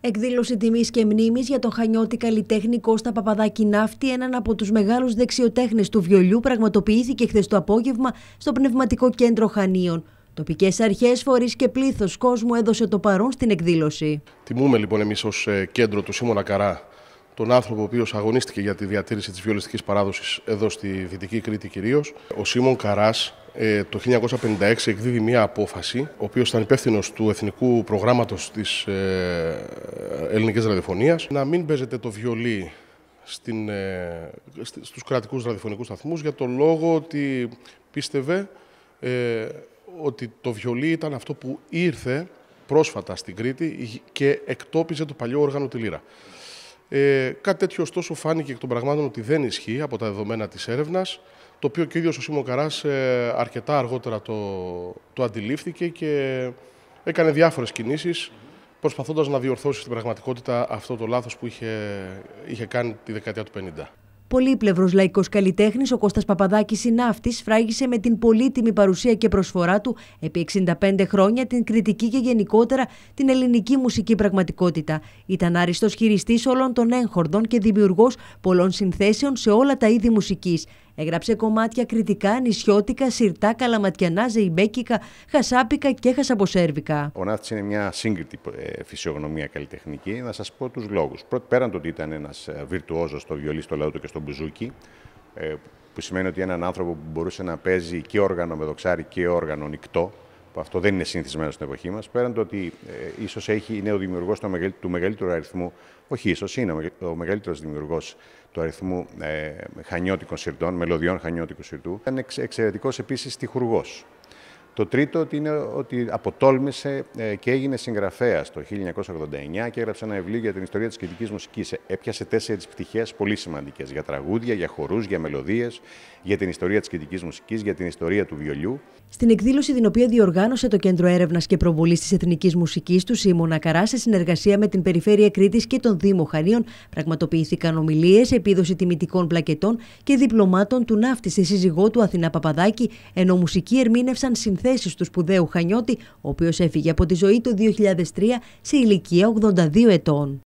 Εκδήλωση τιμής και μνήμης για τον Χανιώτη καλλιτέχνη Κώστα Παπαδάκη Ναύτη, έναν από τους μεγάλους δεξιοτέχνες του βιολιού, πραγματοποιήθηκε χθες το απόγευμα στο Πνευματικό Κέντρο Χανίων. Τοπικές αρχές, φορείς και πλήθος κόσμου έδωσε το παρόν στην εκδήλωση. Τιμούμε λοιπόν εμείς ως ε, κέντρο του Σίμωνα Καρά τον άνθρωπο ο οποίος αγωνίστηκε για τη διατήρηση της βιολιστικής παράδοσης εδώ στη Δυτική Κρήτη κυρίως. Ο Σίμων Καράς ε, το 1956 εκδίδει μία απόφαση, ο οποίος ήταν υπεύθυνο του εθνικού προγράμματος της ε, ελληνικής ραδιοφωνίας, να μην παίζεται το βιολί στην, ε, στους κρατικούς ραδιοφωνικούς σταθμούς για το λόγο ότι πίστευε ότι το βιολί ήταν αυτό που ήρθε πρόσφατα στην Κρήτη και εκτόπιζε το παλιό όργανο τη λύρα. Ε, κάτι τέτοιο ωστόσο φάνηκε εκ των πραγμάτων ότι δεν ισχύει από τα δεδομένα της έρευνας, το οποίο και ο ίδιος ο Καράς ε, αρκετά αργότερα το, το αντιλήφθηκε και έκανε διάφορες κινήσεις προσπαθώντας να διορθώσει στην πραγματικότητα αυτό το λάθος που είχε, είχε κάνει τη δεκαετία του 50. Πολύπλευρος λαϊκός καλλιτέχνης, ο Κώστας Παπαδάκης Συνάφτης φράγησε με την πολύτιμη παρουσία και προσφορά του επί 65 χρόνια την κριτική και γενικότερα την ελληνική μουσική πραγματικότητα. Ήταν άριστος χειριστής όλων των έγχορδων και δημιουργός πολλών συνθέσεων σε όλα τα είδη μουσικής έγραψε κομμάτια κριτικά, νησιώτικα, σιρτά, καλαματιανά, ζεϊμπέκικα, χασάπικα και χασαποσέρβικα. Ο Ναύτης είναι μια σύγκριτη ε, φυσιογνωμία καλλιτεχνική. Να σας πω τους λόγους. Πέραν το ότι ήταν ένας ε, βιρτουόζος στο βιολί, στο λαούτο και στο μπουζούκι, ε, που σημαίνει ότι έναν άνθρωπο που μπορούσε να παίζει και όργανο με δοξάρι και όργανο νυχτό, που αυτό δεν είναι συνηθισμένο στην εποχή μας, πέραν το ότι ε, ίσως είναι ο δημιουργός του, του μεγαλύτερου αριθμού, όχι ίσως, είναι ο μεγαλύτερος δημιουργός του αριθμού ε, χανιώτικων σιρτών, μελωδιών χανιώτικου σιρτού. Ήταν εξαιρετικός επίσης τυχουργός. Το τρίτο είναι ότι αποτόλμησε ε, και έγινε συγγραφέας το 1989 και έγραψε ένα βιβλίο για την ιστορία της κριτικής μουσικής. Ε, έπιασε τέσσερις πτυχές πολύ σημαντικές για τραγούδια, για χορούς, για μελωδίες, για την ιστορία της κριτικής μουσικής, για την ιστορία του βιολιού. Στην εκδήλωση την οποία διοργάνωσε το Κέντρο Έρευνας και Προβολής της Εθνικής Μουσικής του Σίμωνα Καρά σε συνεργασία με την Περιφέρεια Κρήτης και τον Δήμο Χανίων, πραγματοποιήθηκαν ομιλίες, επίδοση τιμητικών πλακετών και διπλωμάτων του ναύτη σε σύζυγό του Αθηνά Παπαδάκη, ενώ μουσικοί ερμήνευσαν Στου του σπουδαίου Χανιώτη, ο οποίος έφυγε από τη ζωή του 2003 σε ηλικία 82 ετών.